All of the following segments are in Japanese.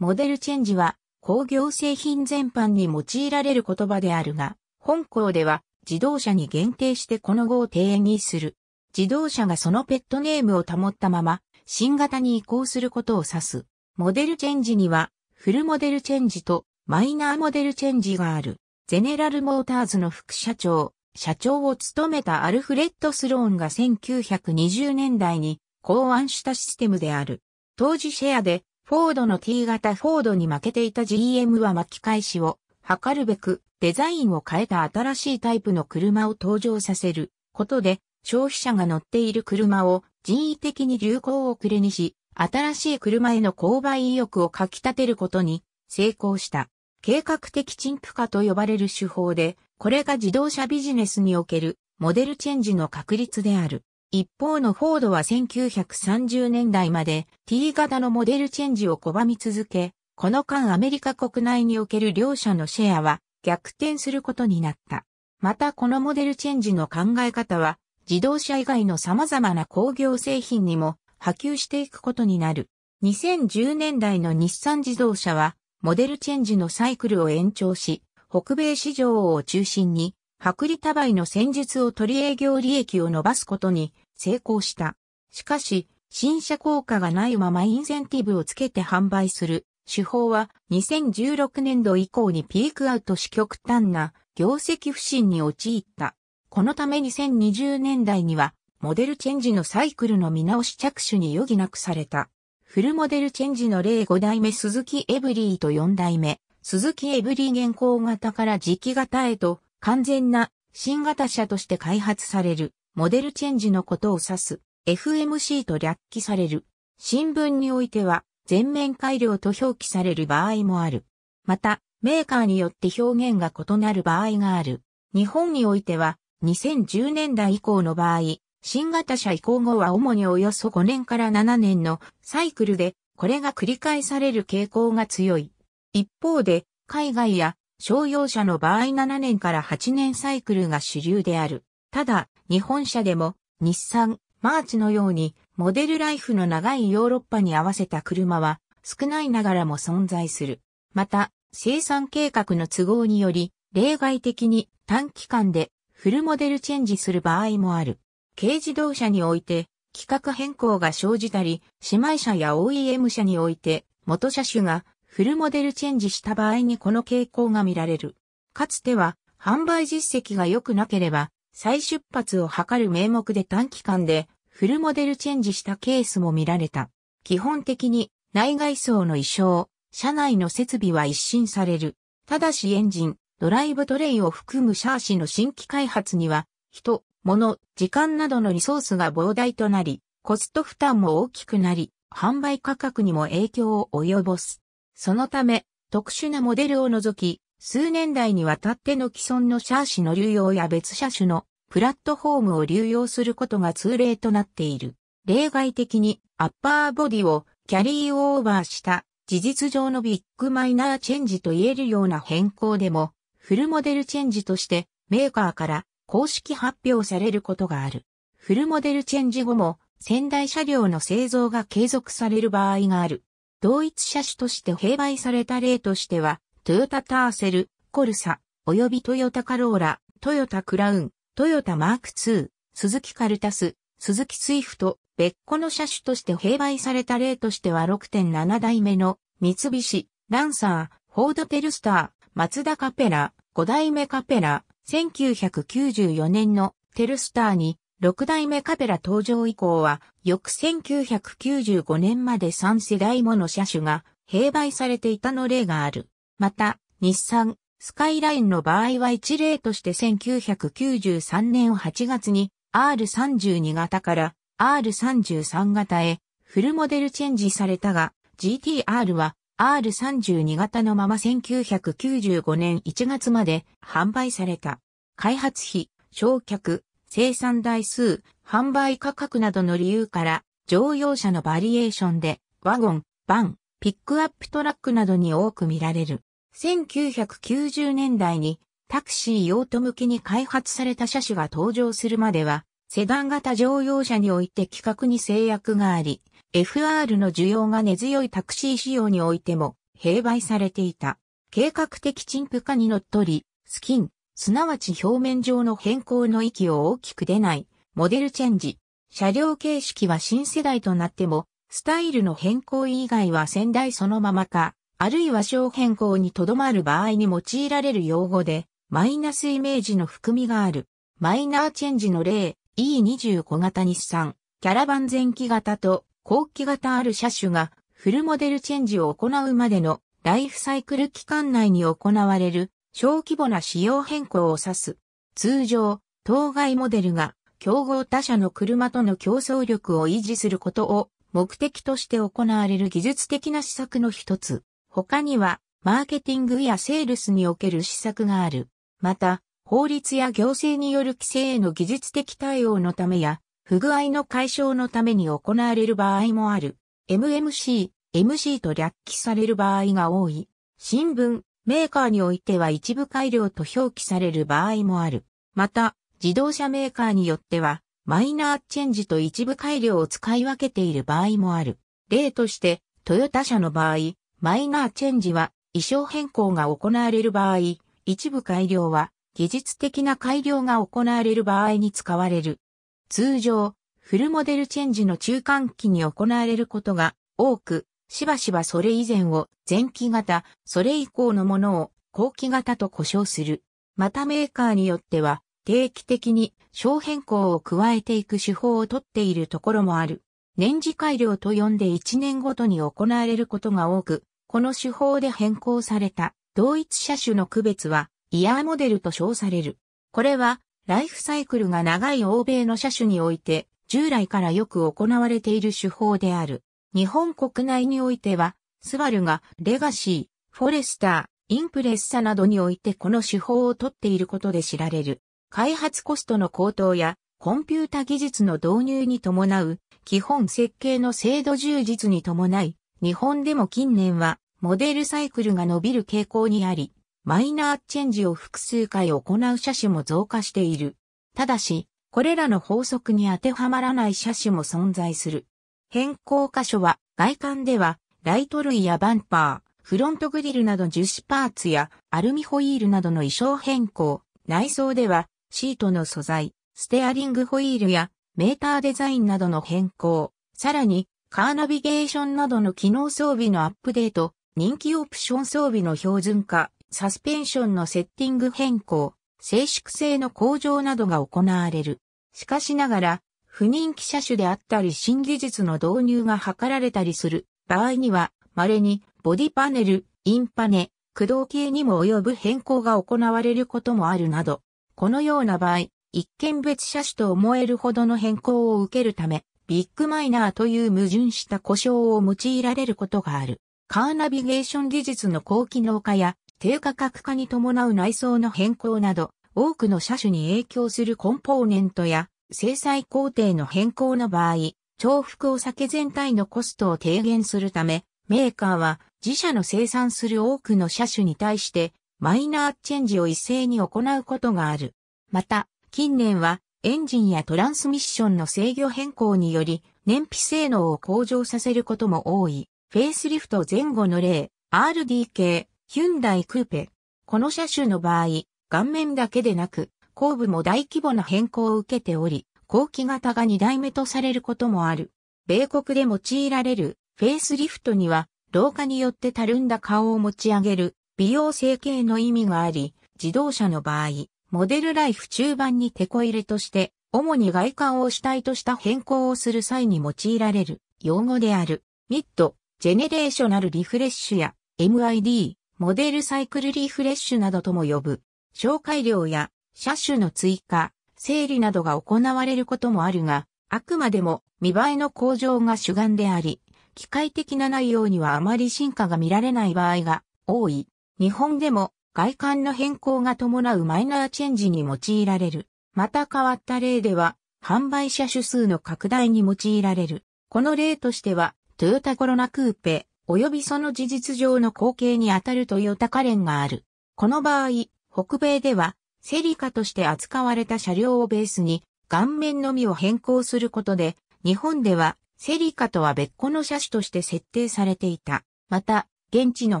モデルチェンジは工業製品全般に用いられる言葉であるが、本校では自動車に限定してこの語を定義する。自動車がそのペットネームを保ったまま、新型に移行することを指す。モデルチェンジには、フルモデルチェンジとマイナーモデルチェンジがある。ゼネラルモーターズの副社長、社長を務めたアルフレッド・スローンが1920年代に考案したシステムである。当時シェアでフォードの T 型フォードに負けていた GM は巻き返しを図るべくデザインを変えた新しいタイプの車を登場させることで消費者が乗っている車を人為的に流行を遅れにし、新しい車への購買意欲をかき立てることに成功した。計画的陳腐化と呼ばれる手法で、これが自動車ビジネスにおけるモデルチェンジの確率である。一方のフォードは1930年代まで T 型のモデルチェンジを拒み続け、この間アメリカ国内における両者のシェアは逆転することになった。またこのモデルチェンジの考え方は自動車以外の様々な工業製品にも波及していくことになる。2010年代の日産自動車はモデルチェンジのサイクルを延長し、北米市場を中心に薄利多売の戦術を取り営業利益を伸ばすことに成功した。しかし、新車効果がないままインセンティブをつけて販売する手法は2016年度以降にピークアウトし極端な業績不振に陥った。このため2020年代にはモデルチェンジのサイクルの見直し着手に余儀なくされた。フルモデルチェンジの例5代目鈴木エブリーと4代目鈴木エブリー現行型から時期型へと完全な新型車として開発されるモデルチェンジのことを指す FMC と略記される。新聞においては全面改良と表記される場合もある。また、メーカーによって表現が異なる場合がある。日本においては2010年代以降の場合、新型車移行後は主におよそ5年から7年のサイクルでこれが繰り返される傾向が強い。一方で、海外や商用車の場合7年から8年サイクルが主流である。ただ、日本車でも、日産、マーチのように、モデルライフの長いヨーロッパに合わせた車は、少ないながらも存在する。また、生産計画の都合により、例外的に短期間でフルモデルチェンジする場合もある。軽自動車において、規格変更が生じたり、姉妹車や OEM 車において、元車種がフルモデルチェンジした場合にこの傾向が見られる。かつては、販売実績が良くなければ、再出発を図る名目で短期間でフルモデルチェンジしたケースも見られた。基本的に内外装の衣装、車内の設備は一新される。ただしエンジン、ドライブトレイを含むシャーシの新規開発には、人、物、時間などのリソースが膨大となり、コスト負担も大きくなり、販売価格にも影響を及ぼす。そのため、特殊なモデルを除き、数年代にわたっての既存の車種の流用や別車種のプラットフォームを流用することが通例となっている。例外的にアッパーボディをキャリーオーバーした事実上のビッグマイナーチェンジと言えるような変更でもフルモデルチェンジとしてメーカーから公式発表されることがある。フルモデルチェンジ後も先代車両の製造が継続される場合がある。同一車種として併売された例としては、トヨタターセル、コルサ、及びトヨタカローラ、トヨタクラウン、トヨタマーク2、鈴木カルタス、鈴木スイフト、別個の車種として併売された例としては6.7代目の三菱、ランサー、フォードテルスター、マツダカペラ、5代目カペラ、1994年のテルスターに六代目カペラ登場以降は、翌1995年まで3世代もの車種が併売されていたの例がある。また、日産、スカイラインの場合は一例として1993年8月に R32 型から R33 型へフルモデルチェンジされたが、GTR は R32 型のまま1995年1月まで販売された。開発費、焼却、生産台数、販売価格などの理由から、乗用車のバリエーションで、ワゴン、バン、ピックアップトラックなどに多く見られる。1990年代にタクシー用途向きに開発された車種が登場するまでは、セダン型乗用車において規格に制約があり、FR の需要が根強いタクシー仕様においても、併売されていた。計画的陳腐化にのっとり、スキン、すなわち表面上の変更の域を大きく出ない、モデルチェンジ。車両形式は新世代となっても、スタイルの変更以外は先代そのままか、あるいは小変更にとどまる場合に用いられる用語で、マイナスイメージの含みがある。マイナーチェンジの例、E25 型日産、キャラバン前期型と後期型ある車種がフルモデルチェンジを行うまでのライフサイクル期間内に行われる小規模な仕様変更を指す。通常、当該モデルが競合他社の車との競争力を維持することを目的として行われる技術的な施策の一つ。他には、マーケティングやセールスにおける施策がある。また、法律や行政による規制への技術的対応のためや、不具合の解消のために行われる場合もある。MMC、MC と略記される場合が多い。新聞、メーカーにおいては一部改良と表記される場合もある。また、自動車メーカーによっては、マイナーチェンジと一部改良を使い分けている場合もある。例として、トヨタ車の場合、マイナーチェンジは、衣装変更が行われる場合、一部改良は、技術的な改良が行われる場合に使われる。通常、フルモデルチェンジの中間期に行われることが多く、しばしばそれ以前を前期型、それ以降のものを後期型と呼称する。またメーカーによっては定期的に小変更を加えていく手法をとっているところもある。年次改良と呼んで1年ごとに行われることが多く、この手法で変更された同一車種の区別はイヤーモデルと称される。これはライフサイクルが長い欧米の車種において従来からよく行われている手法である。日本国内においては、スバルがレガシー、フォレスター、インプレッサなどにおいてこの手法をとっていることで知られる。開発コストの高騰やコンピュータ技術の導入に伴う基本設計の制度充実に伴い、日本でも近年はモデルサイクルが伸びる傾向にあり、マイナーチェンジを複数回行う車種も増加している。ただし、これらの法則に当てはまらない車種も存在する。変更箇所は、外観では、ライト類やバンパー、フロントグリルなど樹脂パーツやアルミホイールなどの衣装変更、内装では、シートの素材、ステアリングホイールやメーターデザインなどの変更、さらにカーナビゲーションなどの機能装備のアップデート、人気オプション装備の標準化、サスペンションのセッティング変更、静粛性の向上などが行われる。しかしながら、不人気車種であったり新技術の導入が図られたりする場合には、稀にボディパネル、インパネ、駆動系にも及ぶ変更が行われることもあるなど、このような場合、一見別車種と思えるほどの変更を受けるため、ビッグマイナーという矛盾した故障を用いられることがある。カーナビゲーション技術の高機能化や低価格化に伴う内装の変更など、多くの車種に影響するコンポーネントや制裁工程の変更の場合、重複を避け全体のコストを低減するため、メーカーは自社の生産する多くの車種に対してマイナーチェンジを一斉に行うことがある。また、近年はエンジンやトランスミッションの制御変更により燃費性能を向上させることも多い。フェイスリフト前後の例、RDK、ヒュンダイクーペ。この車種の場合、顔面だけでなく、後部も大規模な変更を受けており、後期型が2代目とされることもある。米国で用いられるフェイスリフトには、老化によってたるんだ顔を持ち上げる美容整形の意味があり、自動車の場合、モデルライフ中盤にテコ入れとして、主に外観を主体とした変更をする際に用いられる用語である。ミッド、ジェネレーショナルリフレッシュや MID、モデルサイクルリフレッシュなどとも呼ぶ。紹介量や車種の追加、整理などが行われることもあるが、あくまでも見栄えの向上が主眼であり、機械的な内容にはあまり進化が見られない場合が多い。日本でも外観の変更が伴うマイナーチェンジに用いられる。また変わった例では、販売車種数の拡大に用いられる。この例としては、トヨタコロナクーペ、及びその事実上の後継にあたるトヨタカレンがある。この場合、北米ではセリカとして扱われた車両をベースに、顔面のみを変更することで、日本ではセリカとは別個の車種として設定されていた。また、現地の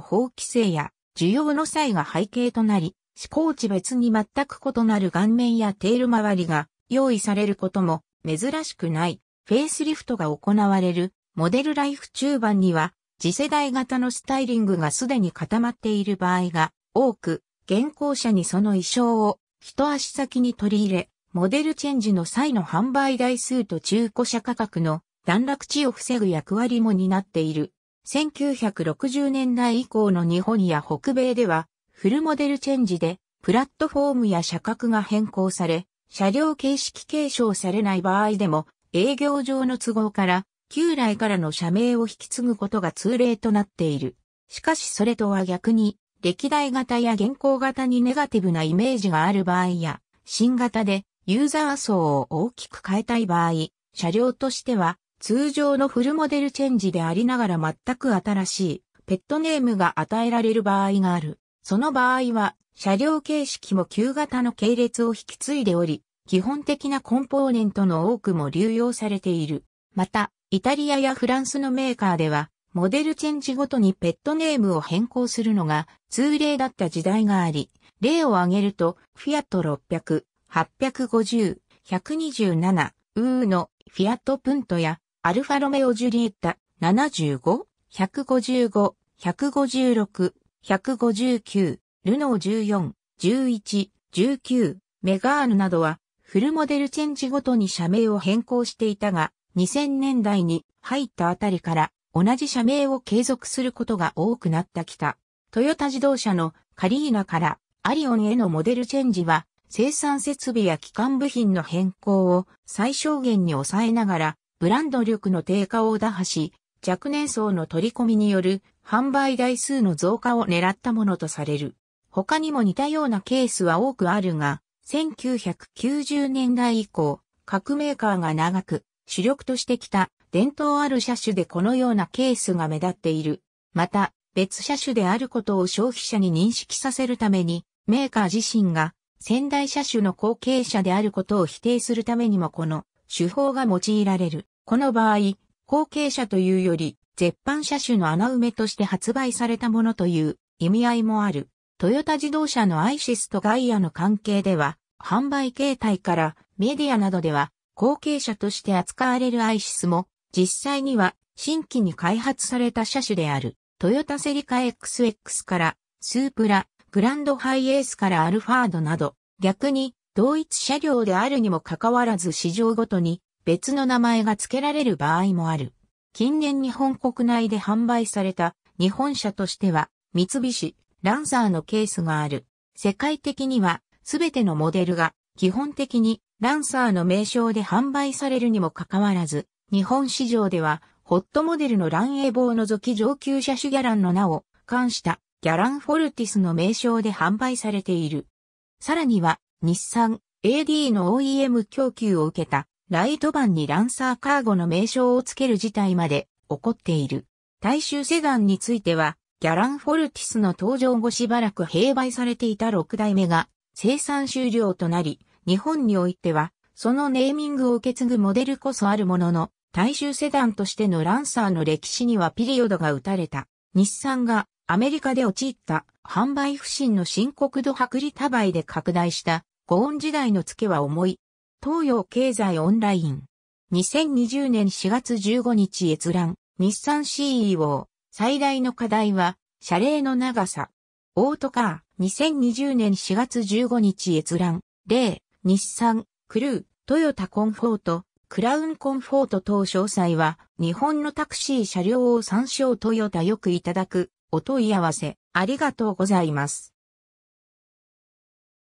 法規制や需要の際が背景となり、思考値別に全く異なる顔面やテール周りが用意されることも珍しくない。フェイスリフトが行われるモデルライフ中盤には次世代型のスタイリングがすでに固まっている場合が多く、現行者にその衣装を一足先に取り入れ、モデルチェンジの際の販売台数と中古車価格の段落値を防ぐ役割も担っている。1960年代以降の日本や北米では、フルモデルチェンジで、プラットフォームや車格が変更され、車両形式継承されない場合でも、営業上の都合から、旧来からの社名を引き継ぐことが通例となっている。しかしそれとは逆に、歴代型や現行型にネガティブなイメージがある場合や、新型でユーザー層を大きく変えたい場合、車両としては通常のフルモデルチェンジでありながら全く新しいペットネームが与えられる場合がある。その場合は車両形式も旧型の系列を引き継いでおり、基本的なコンポーネントの多くも流用されている。また、イタリアやフランスのメーカーではモデルチェンジごとにペットネームを変更するのが通例だった時代があり、例を挙げると、フィアット600、850、127、ウーのフィアットプントや、アルファロメオジュリエッタ、75、155、156、159、ルノー14、11、19、メガールなどは、フルモデルチェンジごとに社名を変更していたが、2000年代に入ったあたりから同じ社名を継続することが多くなってきた。トヨタ自動車のカリーナからアリオンへのモデルチェンジは生産設備や基幹部品の変更を最小限に抑えながらブランド力の低下を打破し若年層の取り込みによる販売台数の増加を狙ったものとされる。他にも似たようなケースは多くあるが、1990年代以降、各メーカーが長く主力としてきた伝統ある車種でこのようなケースが目立っている。また、別車種であることを消費者に認識させるために、メーカー自身が先代車種の後継者であることを否定するためにもこの手法が用いられる。この場合、後継者というより、絶版車種の穴埋めとして発売されたものという意味合いもある。トヨタ自動車のアイシスとガイアの関係では、販売形態からメディアなどでは後継者として扱われるアイシスも、実際には新規に開発された車種である、トヨタセリカ XX から、スープラ、グランドハイエースからアルファードなど、逆に同一車両であるにもかかわらず市場ごとに別の名前が付けられる場合もある。近年日本国内で販売された日本車としては三菱、ランサーのケースがある。世界的にはすべてのモデルが基本的にランサーの名称で販売されるにもかかわらず、日本市場では、ホットモデルのランエボを除き上級車種ギャランの名を冠したギャランフォルティスの名称で販売されている。さらには、日産 AD の OEM 供給を受けたライト版にランサーカーゴの名称を付ける事態まで起こっている。大衆セダンについては、ギャランフォルティスの登場後しばらく併売されていた6代目が生産終了となり、日本においては、そのネーミングを受け継ぐモデルこそあるものの、大衆セダンとしてのランサーの歴史にはピリオドが打たれた。日産がアメリカで陥った販売不振の深刻度薄利多売で拡大したゴーン時代の付けは重い。東洋経済オンライン。2020年4月15日閲覧。日産 CEO。最大の課題は謝礼の長さ。オートカー。2020年4月15日閲覧。例。日産、クルー、トヨタコンフォート、クラウンコンフォート等詳細は、日本のタクシー車両を参照トヨタよくいただく、お問い合わせ、ありがとうございます。